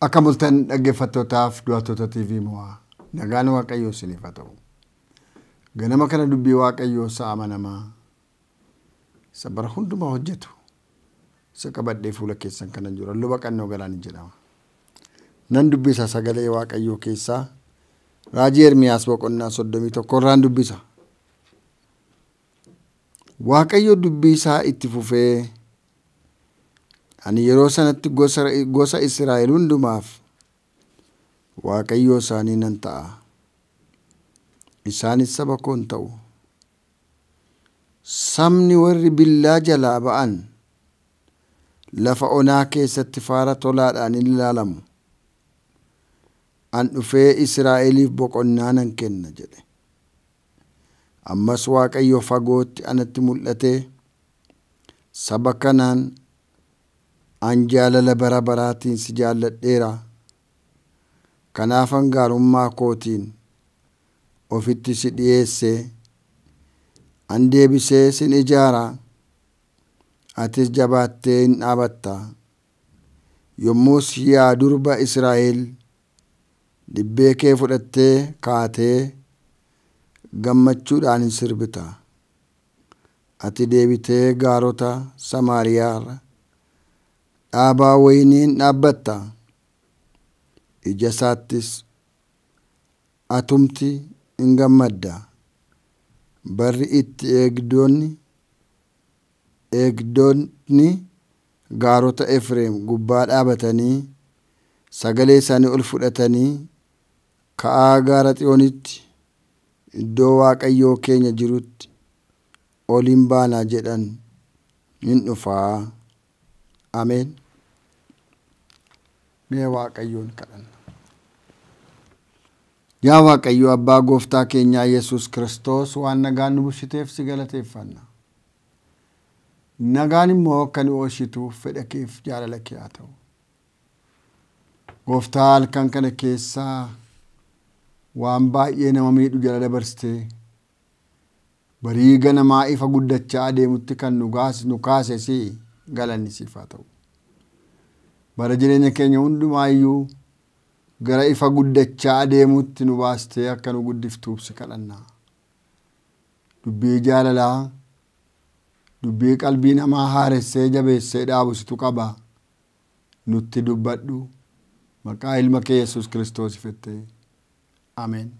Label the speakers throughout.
Speaker 1: Akka multan dhaggeeffattootaaf du'attoota TV mo'aa nagaan waaqayyoo isiniif haa ta'u. Ganama kana dubbii waaqayyoo isa amanamaa isa bara hundumaa hojjetu isa qabadhee fuula keessan kanan jira luba qannoo galaan jedhama. nan dubbisa sagalee waaqayyoo keessaa raajii Ermiyaas boqonnaa soddomii tokkorraan dubbisa. Waaqayyo dubbisaa itti fufee ani yeroo sanatti gosa Israa'el hundumaaf waaqayyoo isaanii nan ta'a. Isaanis saba koon ta'u. Sabni warri billaa jalaa ba'an lafa onaa keessatti faara tolaadhaan in ilaalamu. an dhufee Israa'eliif boqonnaa nan kenna jedhe. Ammas Waaqayyo fagootti anatti mul'atee saba kanaan an jaalala bara baraatiin si jaaladheera Kanaafan gaarummaa kootiin ofitti si dhiyeessee an deebisee sin ijaara atis jabaattee hin dhaabattaa. yommus yaa durba Israa'el Dhibbee kee fudhattee kaatee gammachuudhaan hin sirbita. Ati deebitee gaarota Samaariyaarra dhaabaa wayiniin dhaabbatta. Ija saattis atumti hin gammadda. Barri itti eegdoonni gaarota Efreem gubbaa dhaabatanii sagalee sanii ol fudhatanii ka'aa gaara xiyoonitti iddoo waaqayyoo keenya jirutti oliin baanaa jedhan hin dhufaa ameen mee waaqayyoon kadhanna yaa waaqayyo abbaa gooftaa keenyaa yesus kiristoos waan nagaan nu bulshiteef si galateeffanna nagaan immoo kan nu oolchituuf fedha keef jaalala kee haa ta'u gooftaa halkan kana keessaa waan baay'ee nama miidhu jala dabarsitee bariiga namaa ifa guddachaa adeemutti kan nu kaase si Bara jireenya keenya hundumaa iyyuu gara ifa guddachaa adeemutti nu baastee akka nu guddiftuuf si kadhannaa. Dubbii jaalalaa dubbii qalbii namaa haaressee jabeessee dhaabusitu qaba. Nutti dubbadhu maqaa ilma kee Yesuus Kiristoos Ameen.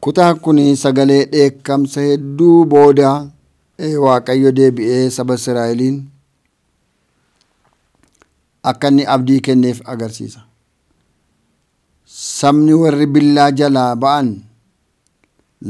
Speaker 1: Kutaan kun sagalee dheekkamsa hedduu booda Waaqayyo deebi'ee saba Israa'eliin akka inni abdii kenneef agarsiisa. Sabni warri billaa jalaa ba'an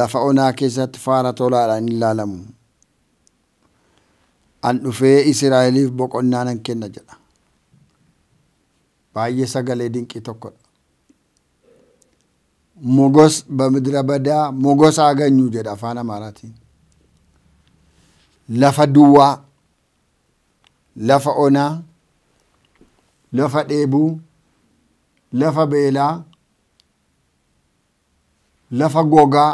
Speaker 1: lafa onaa keessatti faara tolaadhaan hin ilaalamu. An dhufee Israa'eliif boqonnaa nan kenna jedha. baay'ee sagalee dinqii dha. Mogos bamidira badaa mogosaa ganyu jedha afaan amaaraatiin. Lafa duwwaa, lafa onaa, lafa dheebuu, lafa beelaa, lafa gogaa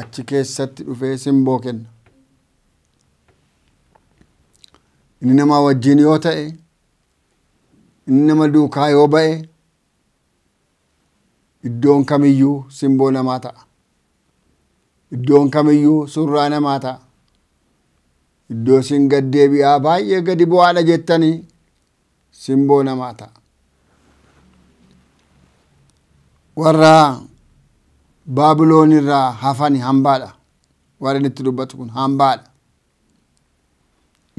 Speaker 1: achi keessatti dhufee simboo kenna. Inni wajjin yoo ta'e. inni nama duukaa yoo ba'e iddoon kamiyyuu simboo namaa ta'a. Iddoon kamiyyuu surraa namaa ta'a. Iddoo sin gad deebi'aa baay'ee gadi bu'aadha jettanii simboo namaa ta'a. Warra Baabiloon irraa hafani hambaa dha inni itti dubbatu kun dha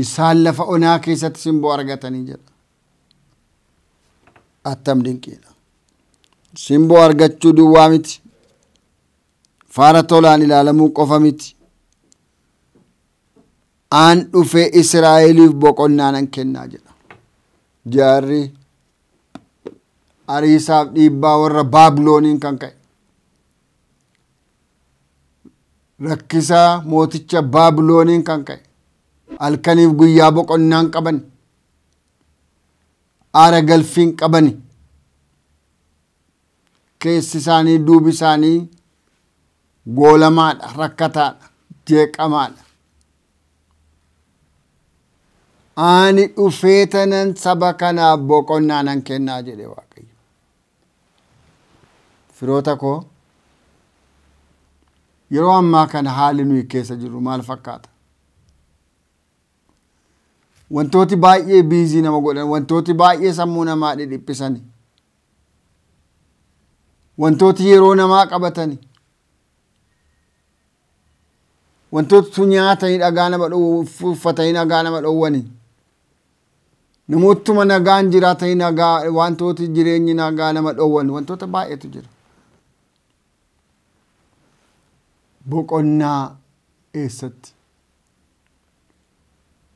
Speaker 1: Isaan lafa onaa keessatti simboo argatanii jira. attam dinqiidha. Simboo argachuu duwwaa miti. Faara tolaan ilaalamuu qofa miti. Aan dhufee Israa'eliif boqonnaa nan kennaa jedha. Jaarri ariisaaf dhiibbaa warra Baabilooniin kan ka'e. Rakkisaa mooticha Baabilooniin kan ka'e. Halkaniif guyyaa boqonnaan qaban. aara galfiin qabani keessi isaanii duubi isaanii goolamaadha rakkataadha jeeqamaadha ani dhufee tanan saba kanaaf boqonnaa nan kennaa jedhe waaqayyo firoota koo yeroo ammaa kana haalli nuyi keessa jirru maal fakkaata wantooti baay'ee biizii nama godhan wantooti baay'ee sammuu namaa dhidhiphisan wantooti yeroo namaa qabatan wantoota nyaatanii dhagaa nama uffatanii nagaa nama dhoowwani namootuma nagaan jiraatanii nagaa wantooti jireenyi nagaa nama dhoowwan wantoota baay'eetu jira boqonnaa eessatti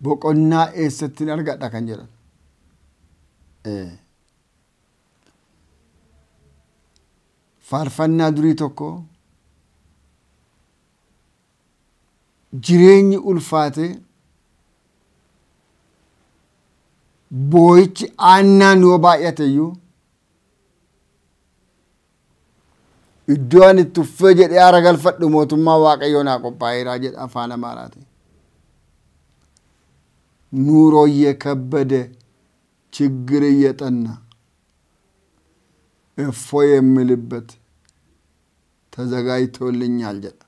Speaker 1: boqonnaa eessattiin argadha kan jedhan. Faarfannaa durii tokko jireenyi ulfaate boo'ichi aannan yoo baay'ate iyyuu iddoo ani tuffee jedhee aara galfadhu mootummaa waaqayyoo naa qophaa'eeraa jedha afaan amaaraati. ኑሮ እየከበደ ችግር እየጠና እፎ የምልበት ተዘጋጅቶልኛል። ጀዳ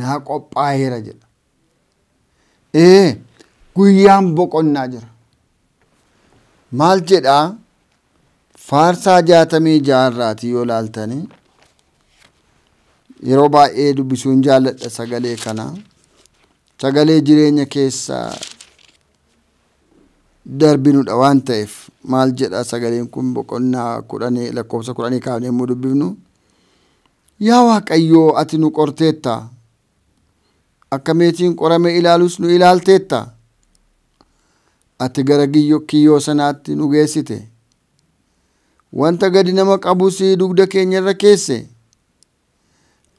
Speaker 1: ናቆጳ ሄረ ጀዳ ጉያም ቦቆና ጀራ ማል ፋርሳ ጃተሜ ጃራት ዮላልተኔ የሮባ ኤዱ ብሱንጃለጠ ሰገሌ ከና sagalee jireenya keessaa darbinudha waan ta'eef maal jedha sagaleen kun boqonnaa kudhanii lakkoofsa kudhanii kaafnee immoo dubbifnu yaa Waaqayyo ati nu qorteetta meetiin qorame ilaalus nu ilaalteetta ati gara kiyyoo sanaatti nu geessite wanta gadi nama qabus dugda keenyarra keesse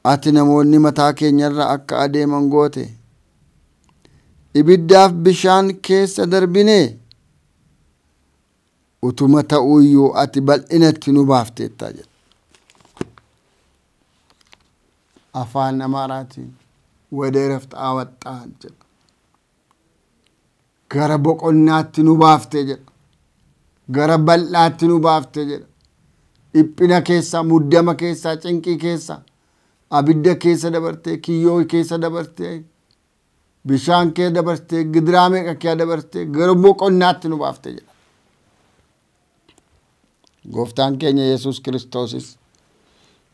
Speaker 1: ati namoonni mataa keenyarra akka adeeman goote. ibiddaaf bishaan keessa darbinee utuma ta'uyyuu ati bal'inatti nu baafteettaa jedha. Afaan Amaaraatiin wadee rafta awaxxaan jedha. Gara boqonnaatti nu baaftee jedha. Gara bal'aatti nu baaftee jedha. Dhiphina keessaa, muddama keessaa, cinqii keessaa, abidda keessa dabartee, kiyyoo keessa dabartee. bishaan kee dabartee gidiraamee meeqa dabartee gara garbuu nu baafte jedha. Gooftaan keenya Yesuus Kiristoosis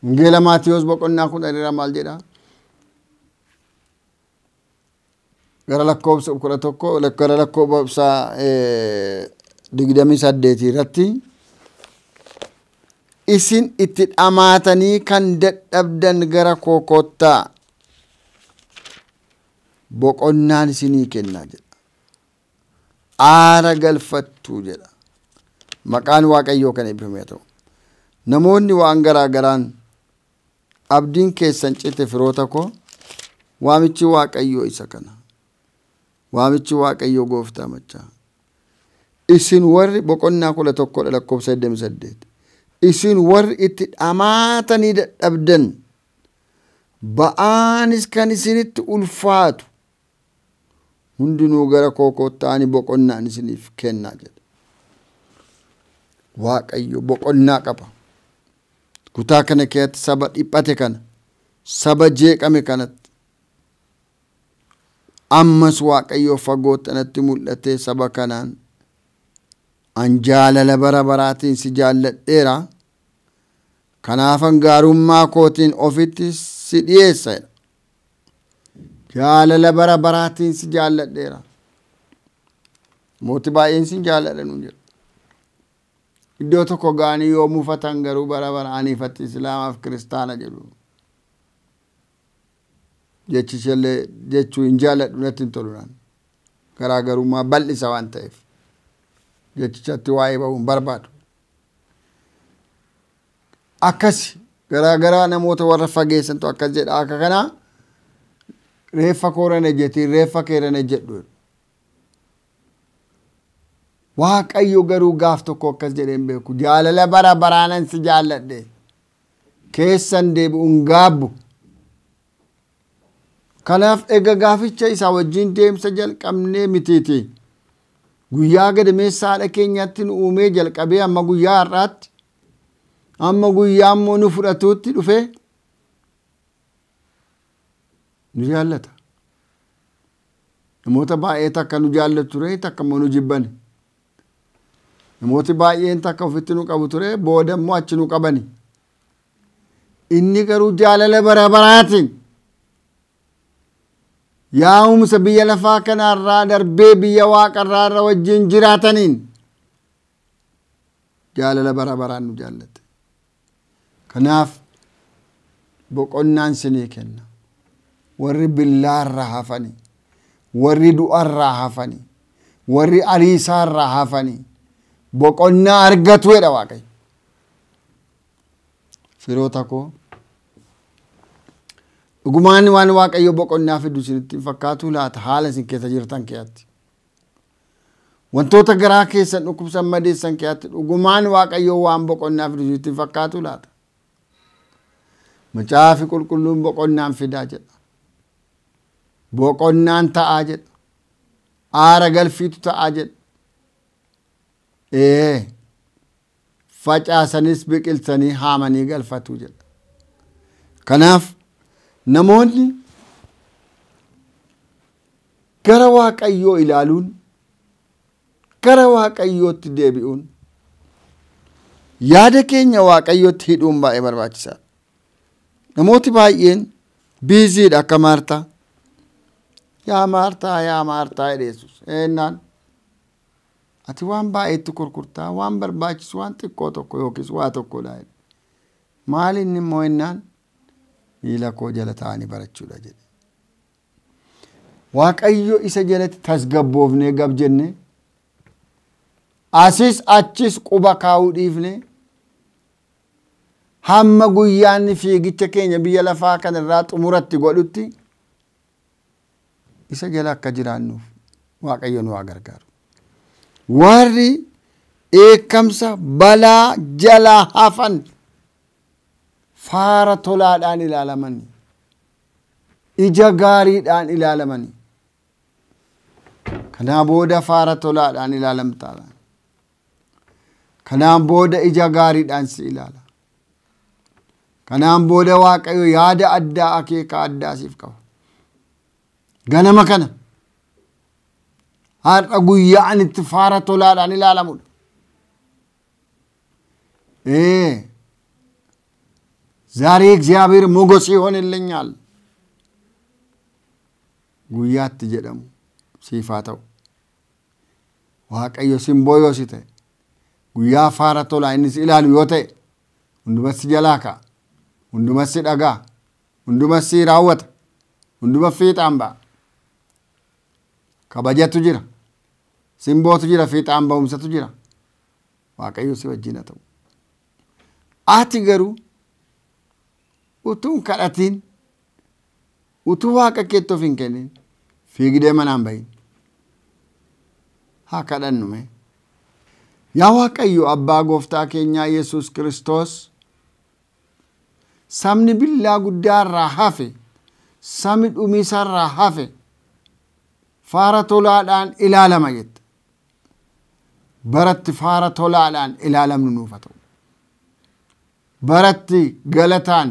Speaker 1: Ngeela Maatiyoos boqonnaa kun maal jedha? Gara lakkoobsa kudha tokko gara lakkoobsa digdamii saddeetii irratti isin itti dhamaatanii kan dadhabdan gara kookottaa. boqonnaan isinii kennaa jedha. Aara galfattu jedha. Maqaan Waaqayyoo kan eebbifamee ta'u. Namoonni waan garaa garaan abdiin keessan cite firoota koo waamichi Waaqayyoo isa kana. Waamichi Waaqayyoo gooftaa machaa. Isin warri boqonnaa kudha dha lakkoofsa saddeet. Isin warri itti dhamaatanii dadhabdan ba'aanis kan isinitti ulfaatu hundinuu gara koo kotta'anii boqonnaan isiniif kennaa jedha. Waaqayyo boqonnaa qaba. Kutaa kana keessatti saba dhiphate kana, saba jeeqame kanatti, ammas Waaqayyo fagoottanatti mul'atee saba kanaan an jaalala bara baraatiin si jaaladheera Kanaafan gaarummaa kootiin ofitti si dhiyeessa jaalala bara baraatiinsi jaalladheera. Mootii baay'eensi jaaladha nuun jedhu. Iddoo tokko ga'anii yoo muufatan garuu bara bara aniifatti islaamaaf kiristaana jedhu. Jechi ishee jechuu hin jaaladhu natti hin tolu garaagarummaa bal'isa waan ta'eef jechichatti waa'ee ba'uu hin barbaadu. Akkasi garaagaraa namoota warra fageessantu akkas jedha akka kanaa. refa kooran ejjetiin reeffa keeran ejjedhu waaqayyo garuu gaaf tokko akkas jedheen beeku jaalala bara baraanan si jaalladhe keessan deebi'uun gaabbu kanaaf ega gaaficha isaa wajjin deemsa jalqabnee mitiiti guyyaa gadameessa haadha keenyaatti nu uumee jalqabee amma guyyaa har'aatti amma guyyaa immoo nu fudhatuutti dhufe. nu jaallata. Namoota baay'ee takka nu jaallat ture takka immoo nu jibbani. Namooti baay'een takka ofitti nu qabu ture booda immoo achi nu qabani. Inni garuu jaalala bara baraatiin yaa'umsa biyya lafaa kanaarraa darbee biyya waaqarraa wajjin jiraataniin jaalala bara baraan nu jaallate. Kanaaf boqonnaan sinii kenna. warri billaarra hafanii warri du'arraa hafanii warri ariisaarraa hafanii boqonnaa argatuedha waaqayyo firoota koo dhugumaan waan waaqayyo boqonnaa fidu isinitti fakkaatu laata haala isin keessa jirtan keeyatti wantoota garaa keessan dhukkubsan madeessan keeyatti dhugumaan waaqayyo waan boqonnaa fidu isinitti fakkaatu laata macaafi qulqulluun boqonnaan fidaa jedha boqonnaan ta'aa jedha. Aara galfiitu ta'aa jedha. facaasanis biqilsanii haamanii galfatu jedha. Kanaaf namoonni gara waaqayyoo ilaaluun gara waaqayyootti deebi'uun yaada keenya waaqayyootti hidhuun baay'ee barbaachisaadha. Namooti baay'een biiziidha akka maartaa. Yaa maartaa, yaa maartaa jedheessus. Eennaan ati waan baay'eetti kurkurtaa, waan barbaachisu, waan xiqqoo tokko yookiis waa tokkodha. Maali inni immoo eennaan miila koo jala taa'anii barachuudha jedhe. Waaqayyo isa jalatti tasgabboofnee gab asiis asis achis quba kaa'uu dhiifnee hamma guyyaanni fiigicha keenya biyya lafaa irraa xumuratti godhutti. isa jala akka jiraannuuf waaqayyo nu gargaaru. Warri eekamsa balaa jalaa hafan faara tolaadhaan ilaalaman ija gaariidhaan ilaalaman kanaan booda faara tolaadhaan ilaalamtaadhaan kanaan booda ija gaariidhaan si ilaala kanaan booda waaqayyo yaada addaa akee ka adda qaba ganama kana har'a guyyaa ani itti faara tolaadhaan ilaalamudha. ዛሬ እግዚአብሔር ሞገስ ይሆንልኛል ጉያት ጀደሙ ሲፋተው waaqayyo simboo yoo si ta'e guyyaa faara tolaa innis ilaalu yoo ta'e hundumatti jalaa ka'a hundumatti dhagaa hundumatti raawwata hundumatti fiixaan ba'a kabajatu jira. Simbootu jira, fiixaan tu jira. Waaqayyo si wajjin ta'u. Ati garuu utuun kadhatiin utuu waaqa keettoof hin kennin fiigdee manaan bahin haa kadhannume. Yaa Waaqayyo abbaa gooftaa keenyaa Yesuus Kiristoos samni billaa guddaa irraa hafe sami dhumiisaa irraa hafe faara tolaadhaan ilaalama jette. Baratti faara tolaadhaan ilaalamnu nuuf haa ta'u. Baratti galataan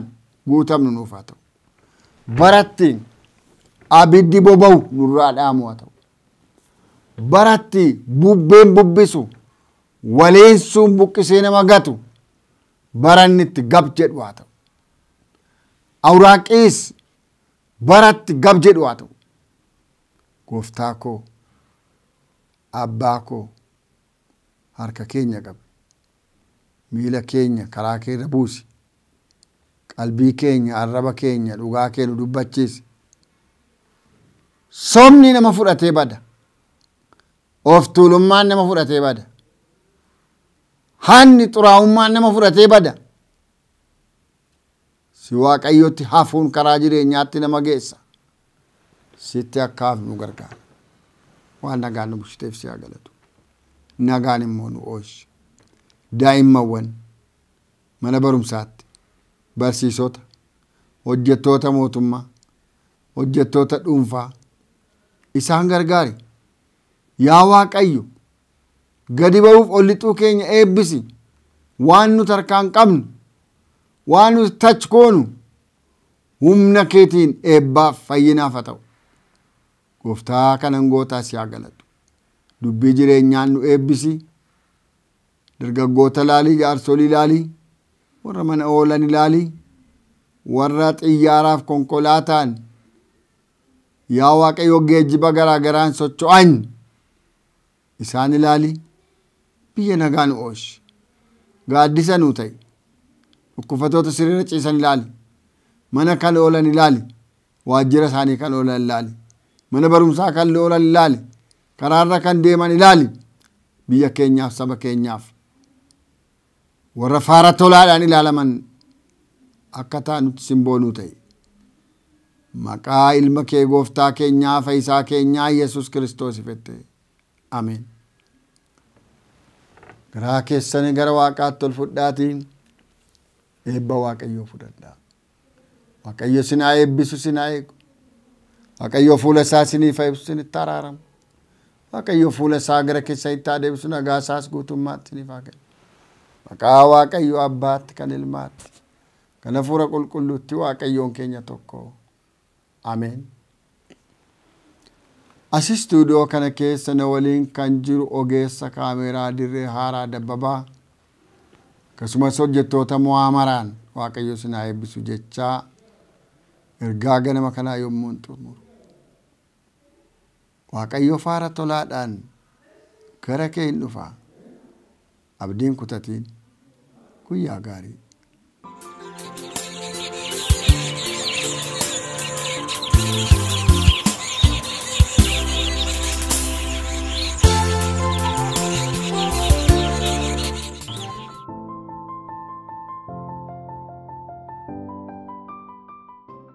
Speaker 1: guutamnu nuuf haa ta'u. Baratti abiddi boba'u nurraa dhaamu haa ta'u. Baratti bubbeen bubbisu waleessuun buqqisee nama gatu barannitti gab jedhu haa ta'u. Awuraaqiis baratti gab jedhu haa ta'u. gooftaa koo abbaa koo harka keenya qabe miila keenya karaa kee rabuusi qalbii keenya arraba keenya dhugaa kee dubbachiisi somni nama fudhatee bada of tuulummaan nama fudhatee bada hanni xuraa'ummaan nama fudhatee bada si waaqayyotti hafuun karaa jireenyaatti nama geessa sitti akkaaf nu gargaara waan nagaan nu bulchiteef si haa galatu nagaan immoo nu oolchi daa'immanwan mana barumsaatti barsiisota hojjettoota mootummaa hojjettoota dhuunfaa isaan gargaare yaa waaqayyo gadi ba'uuf ollixuu keenya eebbisi waan nut harkaan qabnu waan nu tach koonu humna keetiin eebbaaf fayyinaaf ta'u gooftaa gootaas yaa galadhu dubbii jireenyaan nu eebbisi dargaggoota laalii jaarsolii laalii warra mana oolan ilaalii warra xiyyaaraaf konkolaataan yaa waaqayyo geejjiba garaa garaan socho'an isaan ilaalii biyya nagaa nu ooshi gaaddisa nu ta'e dhukkufatoota siriira ciisan ilaali mana kan oolan ilaali waajjira isaanii kan oolan ilaali mana barumsaa kan loolan ilaali karaarra kan deeman ilaali biyya keenyaaf saba keenyaaf warra faara tolaadhaan ilaalaman akka nutti simboonuu ta'e maqaa ilma kee gooftaa keenyaa fayyisaa keenyaa yesus kiristoos ifette ameen garaa keessanii gara waaqaatti ol fudhaatiin eebba waaqayyoo fudhadhaa waaqayyo sinaa eebbisu sinaa Waaqayyoo fuula isaa isiniif ibsu itti araaramu. Waaqayyo fuula isaa gara keessa itti adeemsu nagaa isaas guutummaatti ni faakadha. Maqaa waaqayyo abbaatti kan ilmaatti. Kana fuura qulqulluutti Waaqayyoon keenya tokko. Ameen. Asi istuudiyoo kana keessa na waliin kan jiru ogeessa kaameeraa dirree haaraa dabbabaa akkasumas hojjettoota mu'aamaraan waaqayyo sinaa eebbisu jechaa ergaa ganama kanaa yommuun xumuru. waaqayyo faara tolaadhaan gara kee hin dhufa abdiin kutatiin guyyaa gaarii